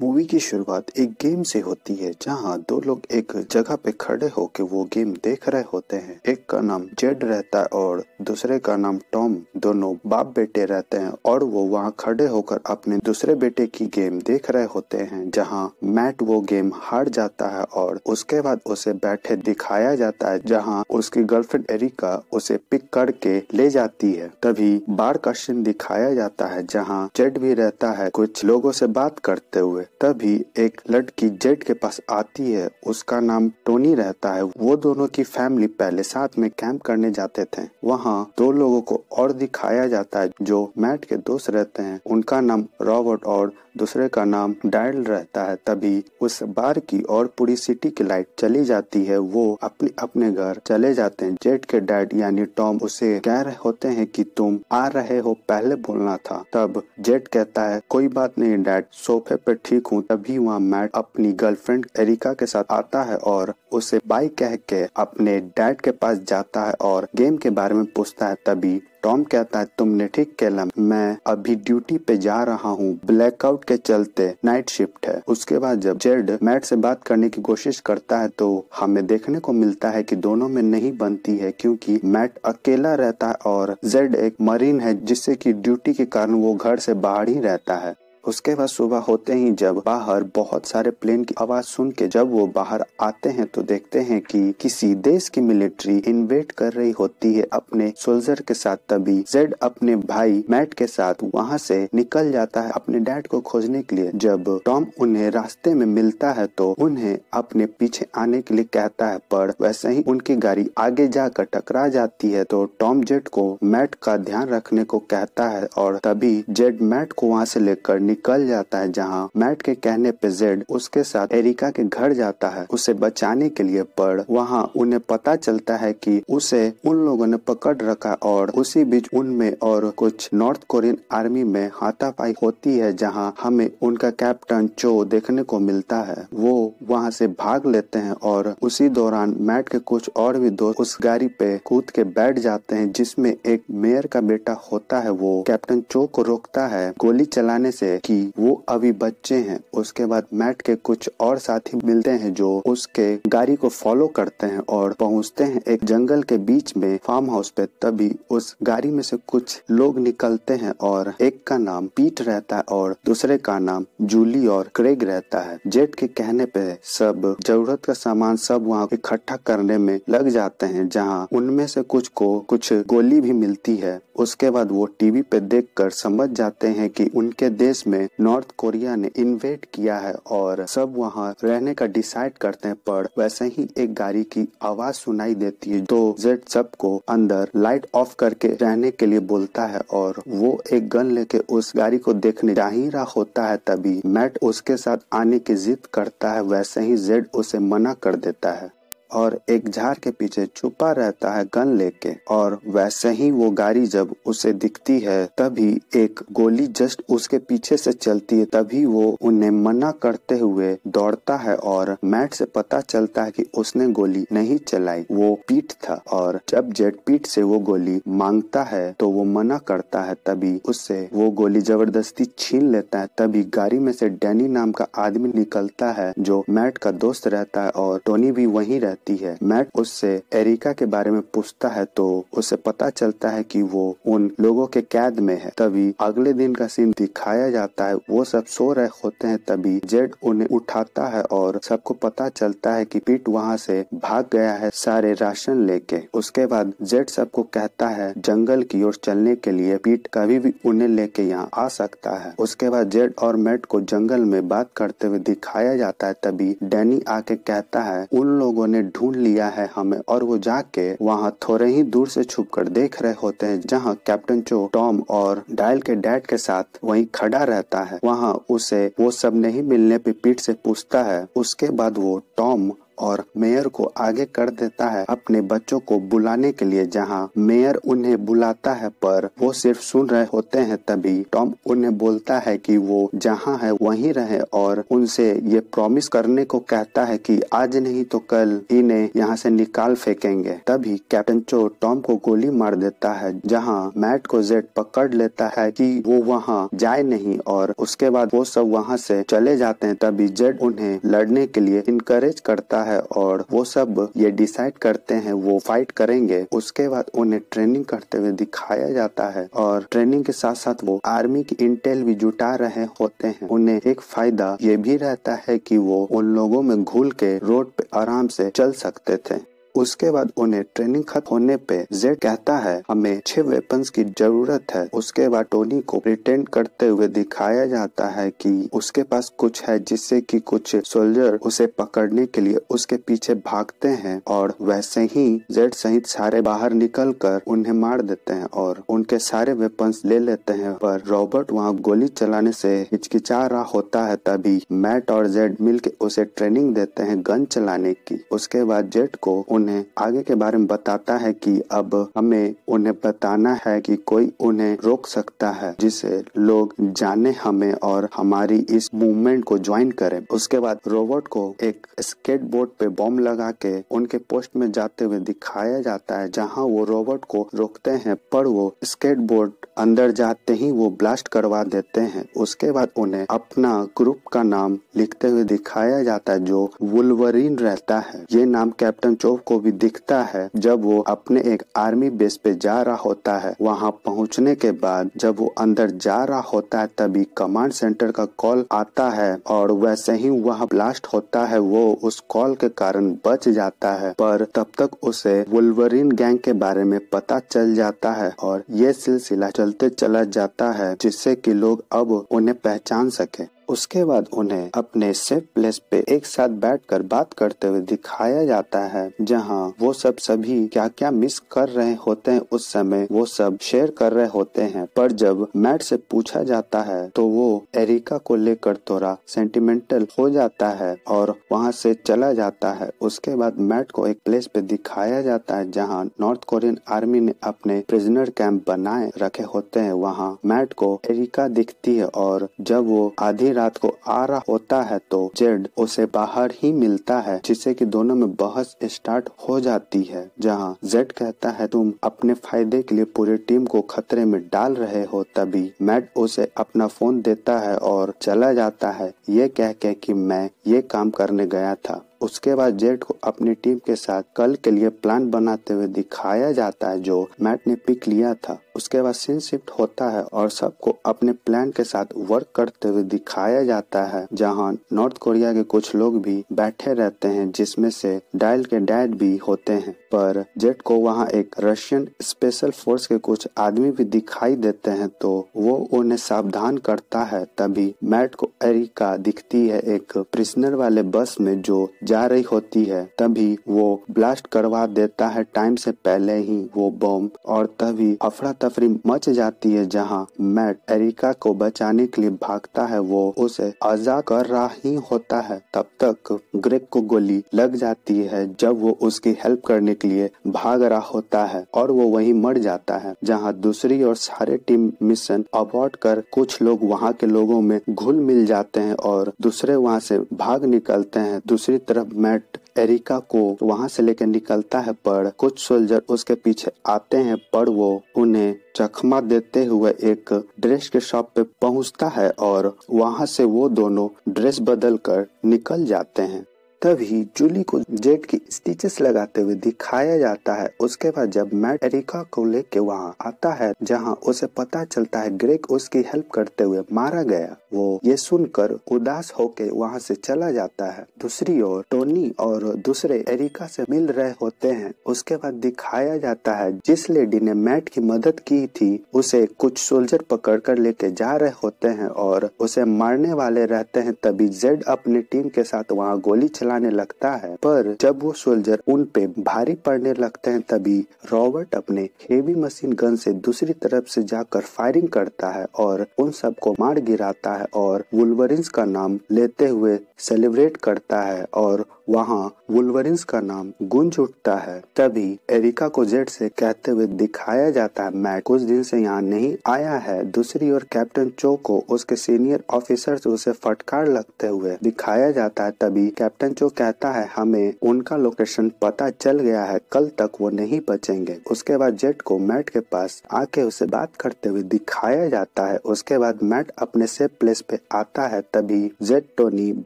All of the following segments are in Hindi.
मूवी की शुरुआत एक गेम से होती है जहां दो लोग एक जगह पे खड़े होकर वो गेम देख रहे होते हैं एक का नाम जेड रहता है और दूसरे का नाम टॉम दोनों बाप बेटे रहते हैं और वो वहां खड़े होकर अपने दूसरे बेटे की गेम देख रहे होते हैं जहां मैट वो गेम हार जाता है और उसके बाद उसे बैठे दिखाया जाता है जहाँ उसकी गर्लफ्रेंड एरिका उसे पिक करके ले जाती है तभी बार का सीन दिखाया जाता है जहाँ जेड भी रहता है कुछ लोगों से बात करते हुए हुए तभी एक लड़की जेट के पास आती है उसका नाम टोनी रहता है वो दोनों की फैमिली पहले साथ में कैंप करने जाते थे वहाँ दो लोगों को और दिखाया जाता है जो मैट के दोस्त रहते हैं उनका नाम रॉबर्ट और दूसरे का नाम डायल रहता है तभी उस बार की और पूरी सिटी की लाइट चली जाती है वो अपने अपने घर चले जाते हैं जेट के डैड यानी टॉम उसे कह रहे होते हैं कि तुम आ रहे हो पहले बोलना था तब जेट कहता है कोई बात नहीं डैड सोफे पे ठीक हूँ तभी वहाँ मैट अपनी गर्लफ्रेंड एरिका के साथ आता है और उसे बाई कह के अपने डैड के पास जाता है और गेम के बारे में पूछता है तभी टॉम कहता है तुमने ठीक कहला मैं अभी ड्यूटी पे जा रहा हूँ ब्लैकआउट के चलते नाइट शिफ्ट है उसके बाद जब जेड मैट से बात करने की कोशिश करता है तो हमें देखने को मिलता है कि दोनों में नहीं बनती है क्योंकि मैट अकेला रहता है और जेड एक मरीन है जिससे कि ड्यूटी के कारण वो घर से बाहर ही रहता है उसके बाद सुबह होते ही जब बाहर बहुत सारे प्लेन की आवाज सुन के जब वो बाहर आते हैं तो देखते हैं कि किसी देश की मिलिट्री इन्वेट कर रही होती है अपने सोल्जर के साथ तभी जेड अपने भाई मैट के साथ वहाँ से निकल जाता है अपने डैड को खोजने के लिए जब टॉम उन्हें रास्ते में मिलता है तो उन्हें अपने पीछे आने के लिए कहता है पर वैसे ही उनकी गाड़ी आगे जाकर टकरा जाती है तो टॉम जेड को मैट का ध्यान रखने को कहता है और तभी जेड मैट को वहाँ से लेकर निकल जाता है जहाँ मैट के कहने पे जेड उसके साथ एरिका के घर जाता है उसे बचाने के लिए पर वहाँ उन्हें पता चलता है कि उसे उन लोगों ने पकड़ रखा और उसी बीच उनमें और कुछ नॉर्थ कोरियन आर्मी में हाथापाई होती है जहाँ हमें उनका कैप्टन चो देखने को मिलता है वो वहाँ से भाग लेते हैं और उसी दौरान मैट के कुछ और भी दोस्त उस गाड़ी पे कूद के बैठ जाते हैं जिसमें एक मेयर का बेटा होता है वो कैप्टन चो को रोकता है गोली चलाने से कि वो अभी बच्चे हैं उसके बाद मैट के कुछ और साथी मिलते हैं जो उसके गाड़ी को फॉलो करते हैं और पहुंचते हैं एक जंगल के बीच में फार्म हाउस पे तभी उस गाड़ी में से कुछ लोग निकलते हैं और एक का नाम पीट रहता है और दूसरे का नाम जूली और क्रेग रहता है जेट के कहने पे सब जरूरत का सामान सब वहाँ इकट्ठा करने में लग जाते हैं जहाँ उनमें से कुछ को कुछ गोली भी मिलती है उसके बाद वो टीवी पे देखकर समझ जाते हैं कि उनके देश में में नॉर्थ कोरिया ने इन्वेट किया है और सब वहाँ रहने का डिसाइड करते हैं पर वैसे ही एक गाड़ी की आवाज सुनाई देती है तो जेड सबको अंदर लाइट ऑफ करके रहने के लिए बोलता है और वो एक गन लेके उस गाड़ी को देखने जा ही रहा होता है तभी मैट उसके साथ आने की जिद करता है वैसे ही जेड उसे मना कर देता है और एक झाड़ के पीछे छुपा रहता है गन लेके और वैसे ही वो गाड़ी जब उसे दिखती है तभी एक गोली जस्ट उसके पीछे से चलती है तभी वो उन्हें मना करते हुए दौड़ता है और मैट से पता चलता है कि उसने गोली नहीं चलाई वो पीठ था और जब जेट पीठ से वो गोली मांगता है तो वो मना करता है तभी उससे वो गोली जबरदस्ती छीन लेता है तभी गाड़ी में से डैनी नाम का आदमी निकलता है जो मैट का दोस्त रहता है और टोनी भी वही रहता होती है मैट उससे एरिका के बारे में पूछता है तो उसे पता चलता है कि वो उन लोगों के कैद में है तभी अगले दिन का सीन दिखाया जाता है वो सब सो रहे होते हैं तभी जेड उन्हें उठाता है और सबको पता चलता है कि पीट वहाँ से भाग गया है सारे राशन लेके उसके बाद जेड सबको कहता है जंगल की ओर चलने के लिए पीट कभी भी उन्हें लेके यहाँ आ सकता है उसके बाद जेड और मैट को जंगल में बात करते हुए दिखाया जाता है तभी डैनी आके कहता है उन लोगों ने ढूंढ लिया है हमें और वो जाके वहाँ थोड़े ही दूर से छुप कर देख रहे होते हैं जहाँ कैप्टन चो टॉम और डायल के डैड के साथ वहीं खड़ा रहता है वहाँ उसे वो सब नहीं मिलने पे पीठ से पूछता है उसके बाद वो टॉम और मेयर को आगे कर देता है अपने बच्चों को बुलाने के लिए जहां मेयर उन्हें बुलाता है पर वो सिर्फ सुन रहे होते हैं तभी टॉम उन्हें बोलता है कि वो जहां है वहीं रहे और उनसे ये प्रॉमिस करने को कहता है कि आज नहीं तो कल इन्हें यहाँ से निकाल फेंकेंगे तभी कैप्टन चो टॉम को गोली मार देता है जहाँ मैट को जेड पकड़ लेता है की वो वहाँ जाए नहीं और उसके बाद वो सब वहाँ से चले जाते हैं तभी जेड उन्हें लड़ने के लिए इनकरेज करता है और वो सब ये डिसाइड करते हैं वो फाइट करेंगे उसके बाद उन्हें ट्रेनिंग करते हुए दिखाया जाता है और ट्रेनिंग के साथ साथ वो आर्मी की इंटेल भी जुटा रहे होते हैं उन्हें एक फायदा ये भी रहता है कि वो उन लोगों में घुल के रोड पे आराम से चल सकते थे उसके बाद उन्हें ट्रेनिंग खत्म होने पे जेड कहता है हमें छह वेपन्स की जरूरत है उसके बाद टोनी को प्रिटेंड करते हुए दिखाया जाता है कि उसके पास कुछ है जिससे कि कुछ सोल्जर उसे पकड़ने के लिए उसके पीछे भागते हैं और वैसे ही जेड सहित सारे बाहर निकल कर उन्हें मार देते हैं और उनके सारे वेपन्स ले लेते हैं पर रॉबर्ट वहाँ गोली चलाने से हिचकिचा रहा होता है तभी मैट और जेड मिलके उसे ट्रेनिंग देते हैं गन चलाने की उसके बाद जेड को उन उन्हें आगे के बारे में बताता है कि अब हमें उन्हें बताना है कि कोई उन्हें रोक सकता है जिसे लोग जाने हमें और हमारी इस मूवमेंट को ज्वाइन करें उसके बाद रोबोट को एक स्केटबोर्ड पे बॉम्ब लगा के उनके पोस्ट में जाते हुए दिखाया जाता है जहाँ वो रोबोट को रोकते हैं पर वो स्केटबोर्ड अंदर जाते ही वो ब्लास्ट करवा देते हैं उसके बाद उन्हें अपना ग्रुप का नाम लिखते हुए दिखाया जाता है जो वुलवरीन रहता है ये नाम कैप्टन चोव को को भी दिखता है जब वो अपने एक आर्मी बेस पे जा रहा होता है वहाँ पहुँचने के बाद जब वो अंदर जा रहा होता है तभी कमांड सेंटर का कॉल आता है और वैसे ही वहाँ ब्लास्ट होता है वो उस कॉल के कारण बच जाता है पर तब तक उसे वुलवरिन गैंग के बारे में पता चल जाता है और ये सिलसिला चलते चला जाता है जिससे कि लोग अब उन्हें पहचान सके उसके बाद उन्हें अपने सेफ प्लेस पे एक साथ बैठकर बात करते हुए दिखाया जाता है जहां वो सब सभी क्या क्या मिस कर रहे होते हैं उस समय वो सब शेयर कर रहे होते हैं पर जब मैट से पूछा जाता है तो वो एरिका को लेकर थोड़ा सेंटिमेंटल हो जाता है और वहां से चला जाता है उसके बाद मैट को एक प्लेस पे दिखाया जाता है जहाँ नॉर्थ कोरियन आर्मी ने अपने प्रिजनर कैंप बनाए रखे होते हैं वहाँ मैट को एरिका दिखती है और जब वो आधी रात को आ रहा होता है तो जेड उसे बाहर ही मिलता है जिससे कि दोनों में बहस स्टार्ट हो जाती है जहाँ जेड कहता है तुम अपने फायदे के लिए पूरी टीम को खतरे में डाल रहे हो तभी मैट उसे अपना फोन देता है और चला जाता है ये कह के कि मैं ये काम करने गया था उसके बाद जेट को अपनी टीम के साथ कल के लिए प्लान बनाते हुए दिखाया जाता है जो मैट ने पिक लिया था उसके बाद सीन शिफ्ट होता है और सबको अपने प्लान के साथ वर्क करते हुए दिखाया जाता है जहां नॉर्थ कोरिया के कुछ लोग भी बैठे रहते हैं जिसमें से डायल के डैड भी होते हैं पर जेट को वहाँ एक रशियन स्पेशल फोर्स के कुछ आदमी भी दिखाई देते हैं तो वो उन्हें सावधान करता है तभी मैट को एरिका दिखती है एक प्रिजनर वाले बस में जो जा रही होती है तभी वो ब्लास्ट करवा देता है टाइम से पहले ही वो बम और तभी अफरा तफरी मच जाती है जहाँ मैट एरिका को बचाने के लिए भागता है वो उसे आजाद कर रहा ही होता है तब तक ग्रेक को गोली लग जाती है जब वो उसकी हेल्प करने लिए भाग रहा होता है और वो वहीं मर जाता है जहां दूसरी और सारे टीम मिशन अबॉर्ट कर कुछ लोग वहां के लोगों में घुल मिल जाते हैं और दूसरे वहां से भाग निकलते हैं दूसरी तरफ मैट एरिका को वहां से लेकर निकलता है पर कुछ सोल्जर उसके पीछे आते हैं पर वो उन्हें चखमा देते हुए एक ड्रेस के शॉप पे पहुंचता है और वहां से वो दोनों ड्रेस बदल कर निकल जाते हैं तभी जूली को जेट की स्टिचेस लगाते हुए दिखाया जाता है उसके बाद जब मैट एरिका को लेके वहाँ आता है जहाँ उसे पता चलता है ग्रेक उसकी हेल्प करते हुए मारा गया वो ये सुनकर उदास होके वहाँ से चला जाता है दूसरी ओर टोनी और दूसरे एरिका से मिल रहे होते हैं उसके बाद दिखाया जाता है जिस लेडी ने मैट की मदद की थी उसे कुछ सोल्जर पकड़ कर लेके जा रहे होते हैं और उसे मारने वाले रहते हैं तभी जेड अपनी टीम के साथ वहाँ गोली चला चलाने लगता है पर जब वो सोल्जर उन पे भारी पड़ने लगते हैं तभी रॉबर्ट अपने हेवी मशीन गन से दूसरी तरफ से जाकर फायरिंग करता है और उन सबको मार गिराता है और वुलवरिंस का नाम लेते हुए सेलिब्रेट करता है और वहाँ वुलवरिंस का नाम गुंज उठता है तभी एरिका को जेट से कहते हुए दिखाया जाता है मैट कुछ दिन से यहाँ नहीं आया है दूसरी ओर कैप्टन चो को उसके सीनियर ऑफिसर उसे फटकार लगते हुए दिखाया जाता है तभी कैप्टन चो कहता है हमें उनका लोकेशन पता चल गया है कल तक वो नहीं बचेंगे उसके बाद जेट को मैट के पास आके उसे बात करते हुए दिखाया जाता है उसके बाद मैट अपने सेफ प्लेस पे आता है तभी जेट टोनी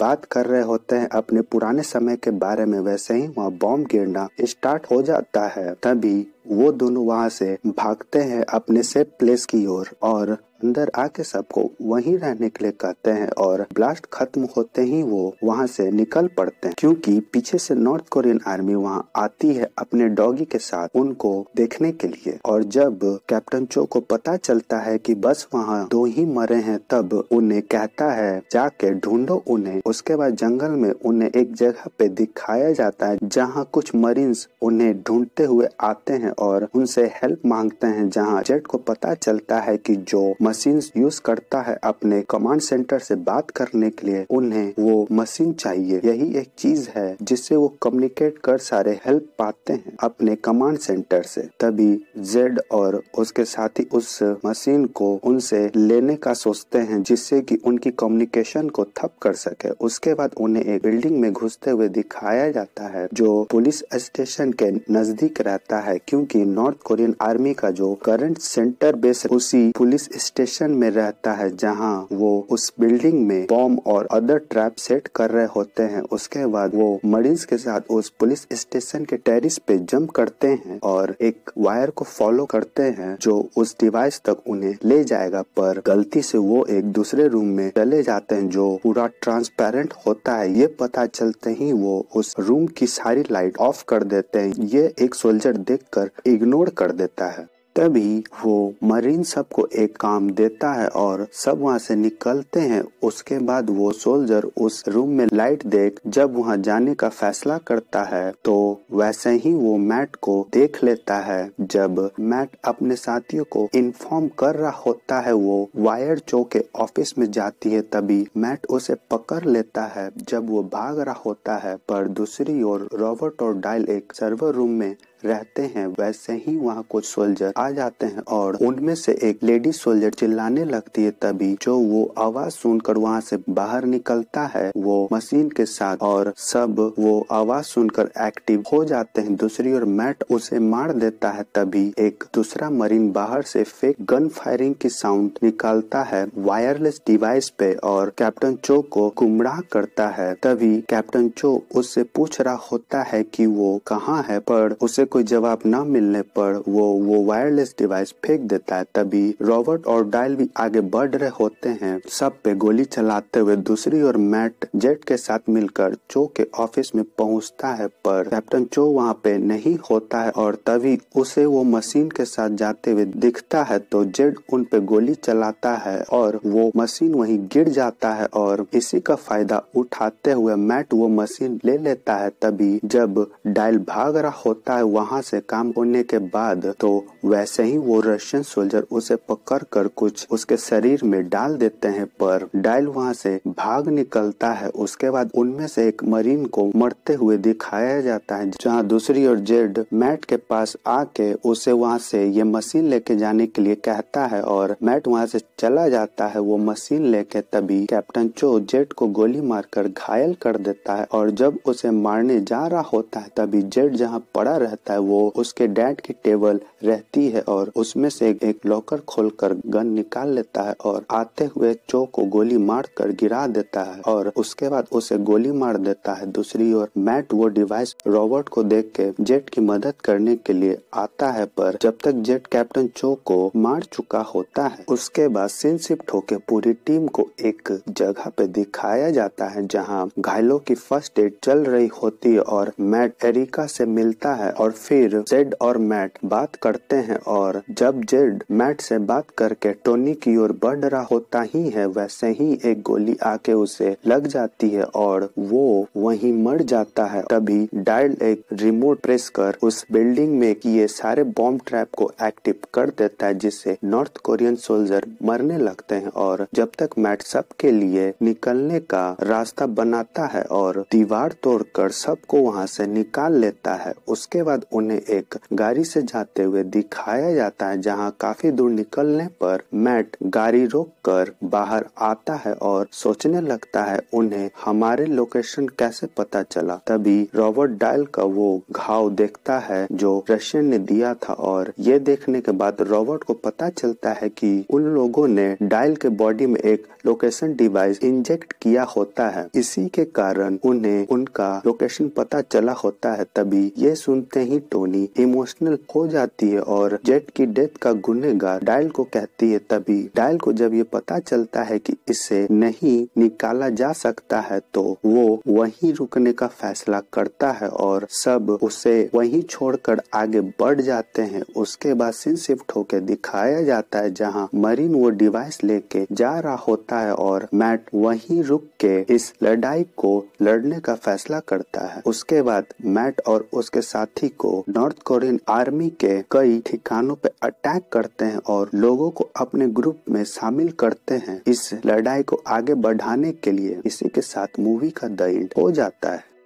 बात कर रहे होते हैं अपने पुराने समय समय के बारे में वैसे ही वहाँ बॉम्ब गिरना स्टार्ट हो जाता है तभी वो दोनों वहाँ से भागते हैं अपने सेफ प्लेस की ओर और, और अंदर आके सबको वहीं रहने के लिए कहते हैं और ब्लास्ट खत्म होते ही वो वहां से निकल पड़ते हैं क्योंकि पीछे से नॉर्थ कोरियन आर्मी वहां आती है अपने डॉगी के साथ उनको देखने के लिए और जब कैप्टन चो को पता चलता है कि बस वहाँ दो ही मरे हैं तब उन्हें कहता है जाके ढूंढो उन्हें उसके बाद जंगल में उन्हें एक जगह पे दिखाया जाता है जहाँ कुछ मरीन्स उन्हें ढूंढते हुए आते हैं और उनसे हेल्प मांगते हैं जहाँ जेट को पता चलता है की जो मशीन यूज करता है अपने कमांड सेंटर से बात करने के लिए उन्हें वो मशीन चाहिए यही एक चीज है जिससे वो कम्युनिकेट कर सारे हेल्प पाते हैं अपने कमांड सेंटर से तभी जेड और उसके साथी उस मशीन को उनसे लेने का सोचते हैं जिससे कि उनकी कम्युनिकेशन को थप कर सके उसके बाद उन्हें एक बिल्डिंग में घुसते हुए दिखाया जाता है जो पुलिस स्टेशन के नजदीक रहता है क्योंकि नॉर्थ कोरियन आर्मी का जो करंट सेंटर बेस उसी पुलिस स्टेशन स्टेशन में रहता है जहाँ वो उस बिल्डिंग में बॉम्ब और अदर ट्रैप सेट कर रहे होते हैं उसके बाद वो मरीज के साथ उस पुलिस स्टेशन के टेरिस पे जंप करते हैं और एक वायर को फॉलो करते हैं जो उस डिवाइस तक उन्हें ले जाएगा पर गलती से वो एक दूसरे रूम में चले जाते हैं जो पूरा ट्रांसपेरेंट होता है ये पता चलते ही वो उस रूम की सारी लाइट ऑफ कर देते हैं ये एक सोल्जर देखकर इग्नोर कर देता है तभी वो मरीन सबको एक काम देता है और सब वहाँ से निकलते हैं उसके बाद वो सोल्जर उस रूम में लाइट देख जब वहाँ जाने का फैसला करता है तो वैसे ही वो मैट को देख लेता है जब मैट अपने साथियों को इन्फॉर्म कर रहा होता है वो वायर चो के ऑफिस में जाती है तभी मैट उसे पकड़ लेता है जब वो भाग रहा होता है पर दूसरी ओर रॉबर्ट और डायल एक सर्वर रूम में रहते हैं वैसे ही वहाँ कुछ सोल्जर आ जाते हैं और उनमें से एक लेडी सोल्जर चिल्लाने लगती है तभी जो वो आवाज सुनकर वहाँ से बाहर निकलता है वो मशीन के साथ और सब वो आवाज सुनकर एक्टिव हो जाते हैं दूसरी ओर मैट उसे मार देता है तभी एक दूसरा मरीन बाहर से फेक गन फायरिंग की साउंड निकालता है वायरलेस डिवाइस पे और कैप्टन चो को गुमराह करता है तभी कैप्टन चो उससे पूछ रहा होता है कि वो कहाँ है पर उसे कोई जवाब न मिलने पर वो वो वायरलेस डिवाइस फेंक देता है तभी रॉबर्ट और डायल भी आगे बढ़ रहे होते हैं सब पे गोली चलाते हुए दूसरी और मैट जेट के साथ मिलकर चो के ऑफिस में पहुंचता है पर कैप्टन चो वहाँ पे नहीं होता है और तभी उसे वो मशीन के साथ जाते हुए दिखता है तो जेड उन पे गोली चलाता है और वो मशीन वहीं गिर जाता है और इसी का फायदा उठाते हुए मैट वो मशीन ले लेता है तभी जब डायल भाग रहा होता है वहां से काम होने के बाद तो वैसे ही वो रशियन सोल्जर उसे पकड़ कर कुछ उसके शरीर में डाल देते हैं पर डायल वहां से भाग निकलता है उसके बाद उनमें से एक मरीन को मरते हुए दिखाया जाता है जहाँ दूसरी ओर जेड मैट के पास आके उसे वहां से ये मशीन लेके जाने के लिए कहता है और मैट वहां से चला जाता है वो मशीन लेके तभी कैप्टन चो जेट को गोली मारकर घायल कर देता है और जब उसे मारने जा रहा होता है तभी जेट जहाँ पड़ा रहता रहता है वो उसके डैड की टेबल रहती है और उसमें से एक लॉकर खोलकर गन निकाल लेता है और आते हुए चो को गोली मार कर गिरा देता है और उसके बाद उसे गोली मार देता है दूसरी ओर मैट वो डिवाइस रॉबर्ट को देख के जेट की मदद करने के लिए आता है पर जब तक जेट कैप्टन चो को मार चुका होता है उसके बाद सीन शिफ्ट होके पूरी टीम को एक जगह पे दिखाया जाता है जहाँ घायलों की फर्स्ट एड चल रही होती है और मैट एरिका से मिलता है और फिर जेड और मैट बात करते हैं और जब जेड मैट से बात करके टोनी की ओर बढ़ रहा होता ही है वैसे ही एक गोली आके उसे लग जाती है और वो वहीं मर जाता है तभी डायल एक रिमोट प्रेस कर उस बिल्डिंग में किए सारे बॉम्ब ट्रैप को एक्टिव कर देता है जिससे नॉर्थ कोरियन सोल्जर मरने लगते हैं और जब तक मैट सबके लिए निकलने का रास्ता बनाता है और दीवार तोड़कर सबको वहां से निकाल लेता है उसके बाद उन्हें एक गाड़ी से जाते हुए दिखाया जाता है जहां काफी दूर निकलने पर मैट गाड़ी रोक कर बाहर आता है और सोचने लगता है उन्हें हमारे लोकेशन कैसे पता चला तभी रॉबर्ट डायल का वो घाव देखता है जो रशियन ने दिया था और ये देखने के बाद रॉबर्ट को पता चलता है कि उन लोगों ने डायल के बॉडी में एक लोकेशन डिवाइस इंजेक्ट किया होता है इसी के कारण उन्हें उनका लोकेशन पता चला होता है तभी ये सुनते ही वही टोनी इमोशनल हो जाती है और जेट की डेथ का गुनेगार डायल को कहती है तभी डायल को जब ये पता चलता है कि इसे नहीं निकाला जा सकता है तो वो वहीं रुकने का फैसला करता है और सब उसे वहीं छोड़कर आगे बढ़ जाते हैं उसके बाद सिन शिफ्ट होकर दिखाया जाता है जहाँ मरीन वो डिवाइस लेके जा रहा होता है और मैट वहीं रुक के इस लड़ाई को लड़ने का फैसला करता है उसके बाद मैट और उसके साथी को नॉर्थ कोरियन आर्मी के कई ठिकानों पर अटैक करते हैं और लोगों को अपने ग्रुप में शामिल करते हैं इस लड़ाई को आगे बढ़ाने के लिए इसी के साथ मूवी का द हो जाता है